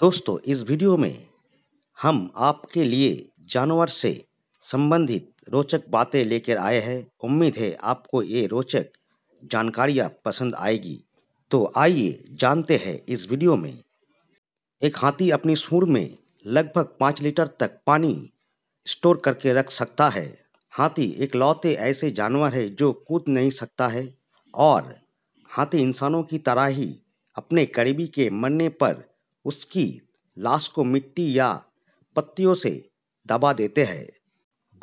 दोस्तों इस वीडियो में हम आपके लिए जानवर से संबंधित रोचक बातें लेकर आए हैं उम्मीद है आपको ये रोचक जानकारियाँ पसंद आएगी तो आइए जानते हैं इस वीडियो में एक हाथी अपनी सूर में लगभग पाँच लीटर तक पानी स्टोर करके रख सकता है हाथी एक लौते ऐसे जानवर है जो कूद नहीं सकता है और हाथी इंसानों की तरह ही अपने करीबी के मरने पर उसकी लाश को मिट्टी या पत्तियों से दबा देते हैं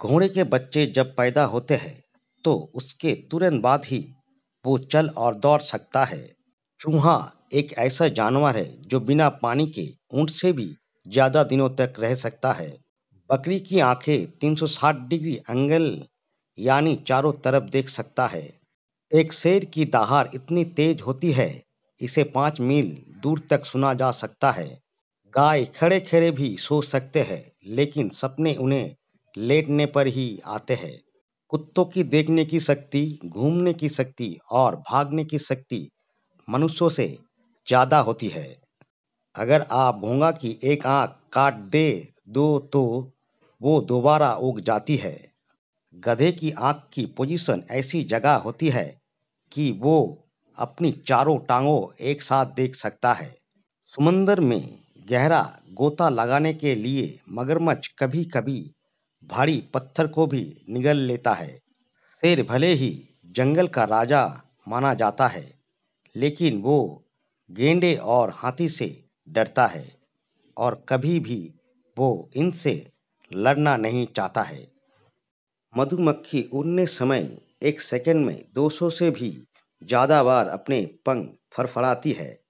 घोड़े के बच्चे जब पैदा होते हैं तो उसके तुरंत बाद ही वो चल और दौड़ सकता है चूहा एक ऐसा जानवर है जो बिना पानी के ऊंट से भी ज़्यादा दिनों तक रह सकता है बकरी की आंखें 360 डिग्री एंगल यानी चारों तरफ देख सकता है एक शेर की दहार इतनी तेज होती है इसे पाँच मील दूर तक सुना जा सकता है गाय खड़े खड़े भी सो सकते हैं लेकिन सपने उन्हें लेटने पर ही आते हैं कुत्तों की देखने की शक्ति घूमने की शक्ति और भागने की शक्ति मनुष्यों से ज़्यादा होती है अगर आप भोंगा की एक आंख काट दे दो तो वो दोबारा उग जाती है गधे की आंख की पोजीशन ऐसी जगह होती है कि वो अपनी चारों टांगों एक साथ देख सकता है समंदर में गहरा गोता लगाने के लिए मगरमच्छ कभी कभी भारी पत्थर को भी निगल लेता है शेर भले ही जंगल का राजा माना जाता है लेकिन वो गेंडे और हाथी से डरता है और कभी भी वो इनसे लड़ना नहीं चाहता है मधुमक्खी उड़ने समय एक सेकंड में 200 से भी ज़्यादा बार अपने पंख फड़फड़ाती है